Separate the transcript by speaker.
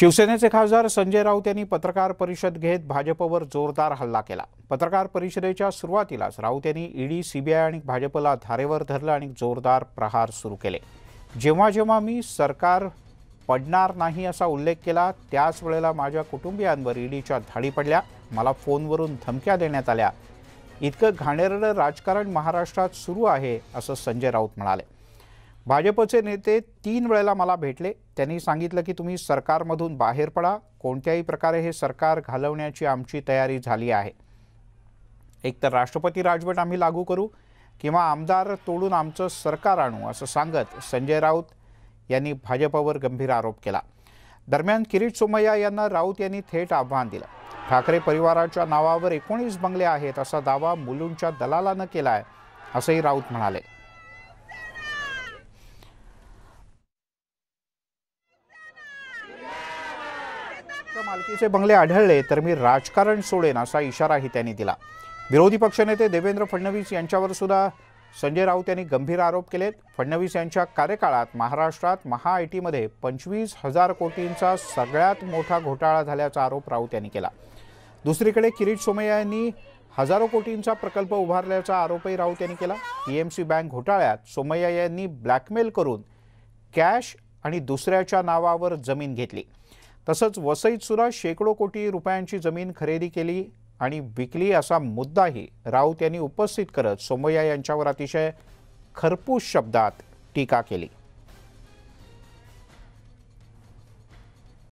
Speaker 1: शिवसेनेचे खासदार संजय राऊत यांनी पत्रकार परिषद घेत भाजपवर जोरदार हल्ला केला पत्रकार परिषदेच्या सुरुवातीलाच राऊत यांनी ईडी सीबीआय आणि भाजपला धारेवर धरलं आणि जोरदार प्रहार सुरू केले जेव्हा जेव्हा मी सरकार पडणार नाही असा उल्लेख केला त्याच वेळेला माझ्या कुटुंबियांवर ईडीच्या धाडी पडल्या मला फोनवरून धमक्या देण्यात आल्या इतकं घाणेरडं राजकारण महाराष्ट्रात सुरू आहे असं संजय राऊत म्हणाले भाजपचे नेते तीन वेळेला मला भेटले त्यांनी सांगितलं की तुम्ही सरकारमधून बाहेर पडा कोणत्याही प्रकारे हे सरकार घालवण्याची आमची तयारी झाली आहे एकतर राष्ट्रपती राजवट आम्ही लागू करू किंवा आमदार तोडून आमचं सरकार आणू असं सांगत संजय राऊत यांनी भाजपवर गंभीर आरोप केला दरम्यान किरीट सोमय्या यांना राऊत यांनी थेट आव्हान दिलं ठाकरे परिवाराच्या नावावर एकोणीस बंगले आहेत असा दावा मुलूंच्या दलालानं केला आहे असंही राऊत म्हणाले मालकीचे बंगले आढळले तर मी राजकारण सोडेन असा इशाराही त्यांनी दिला विरोधी पक्षनेते देवेंद्र फडणवीस यांच्यावर सुद्धा संजय राऊत यांनी गंभीर आरोप केलेत फडणवीस यांच्या कार्यकाळात महाराष्ट्रात महा आय टीमध्ये पंचवीस हजार कोटींचा सगळ्यात मोठा घोटाळा झाल्याचा आरोप राऊत यांनी केला दुसरीकडे किरीट सोमय्या यांनी हजारो कोटींचा प्रकल्प उभारल्याचा आरोपही राऊत यांनी केला पी एम सी बँक घोटाळ्यात सोमय्या यांनी ब्लॅकमेल करून कॅश आणि दुसऱ्याच्या नावावर जमीन घेतली तसंच वसईत सुद्धा शेकडो कोटी रुपयांची जमीन खरेदी केली आणि विकली असा मुद्दाही राऊत यांनी उपस्थित करत सोमय्या यांच्यावर अतिशय खरपूस शब्दात टीका केली